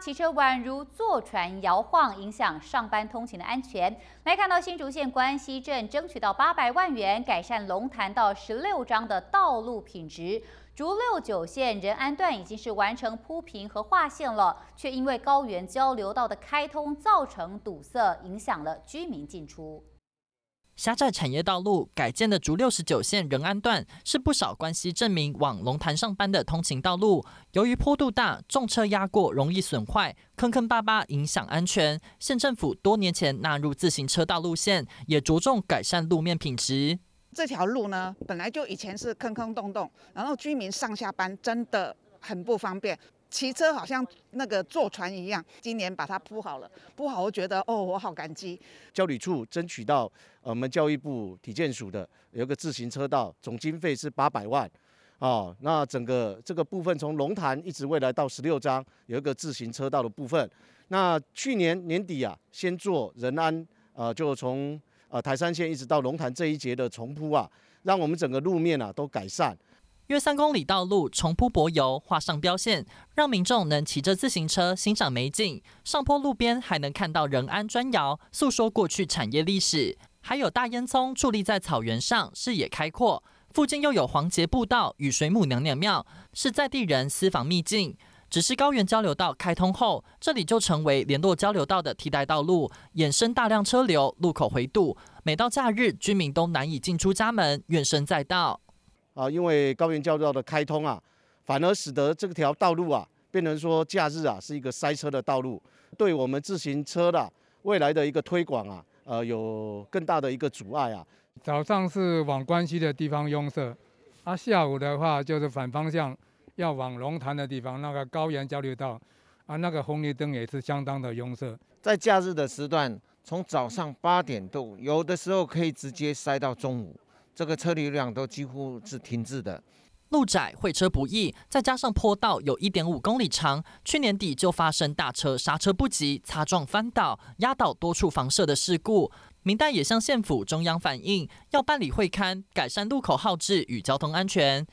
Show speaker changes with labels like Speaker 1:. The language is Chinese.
Speaker 1: 骑车宛如坐船摇晃，影响上班通勤的安全。来看到新竹县关西镇争取到八百万元，改善龙潭到十六张的道路品质。竹六九线仁安段已经是完成铺平和划线了，却因为高原交流道的开通造成堵塞，影响了居民进出。
Speaker 2: 狭窄产业道路改建的竹六十九线仁安段，是不少关西镇民往龙潭上班的通勤道路。由于坡度大，重车压过容易损坏，坑坑巴巴，影响安全。县政府多年前纳入自行车道路线，也着重改善路面品质。
Speaker 1: 这条路呢，本来就以前是坑坑洞洞，然后居民上下班真的很不方便。骑车好像那个坐船一样，今年把它铺好了，铺好我觉得哦，我好感激。
Speaker 3: 教旅处争取到我们教育部体建署的有一个自行车道，总经费是八百万，哦，那整个这个部分从龙潭一直未来到十六章有一个自行车道的部分。那去年年底啊，先做仁安，呃，就从呃台山线一直到龙潭这一节的重铺啊，让我们
Speaker 2: 整个路面啊都改善。约三公里道路重铺柏油，画上标线，让民众能骑着自行车欣赏美景。上坡路边还能看到仁安砖窑，诉说过去产业历史，还有大烟囱矗立在草原上，视野开阔。附近又有黄杰步道与水母娘娘庙，是在地人私房秘境。只是高原交流道开通后，这里就成为联络交流道的替代道路，衍生大量车流，路口回堵。每到假日，居民都难以进出家门，怨声载道。
Speaker 3: 啊，因为高原交流道的开通啊，反而使得这条道路啊，变成说假日啊是一个塞车的道路，对我们自行车的未来的一个推广啊，呃，有更大的一个阻碍啊。
Speaker 4: 早上是往关西的地方拥塞，啊，下午的话就是反方向要往龙潭的地方，那个高原交流道啊，那个红绿灯也是相当的拥塞。
Speaker 3: 在假日的时段，从早上八点多，有的时候可以直接塞到中午。这个车流量都
Speaker 2: 几乎是停滞的，路窄会车不易，再加上坡道有一点五公里长，去年底就发生大车刹车不及擦撞翻倒，压倒多处房舍的事故。明代也向县府、中央反映，要办理会刊，改善路口号志与交通安全。